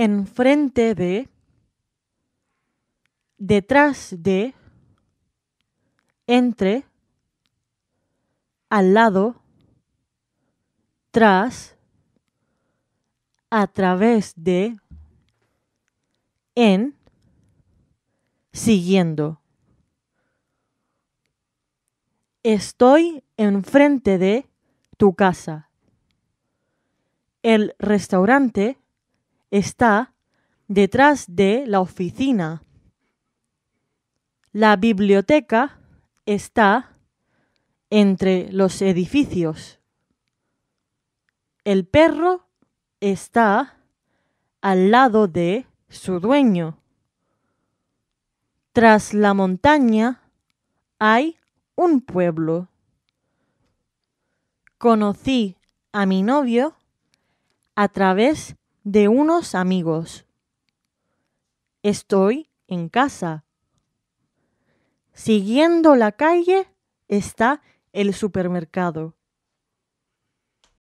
enfrente de, detrás de, entre, al lado, tras, a través de, en, siguiendo. Estoy enfrente de tu casa. El restaurante está detrás de la oficina. La biblioteca está entre los edificios. El perro está al lado de su dueño. Tras la montaña hay un pueblo. Conocí a mi novio a través de de unos amigos. Estoy en casa. Siguiendo la calle está el supermercado.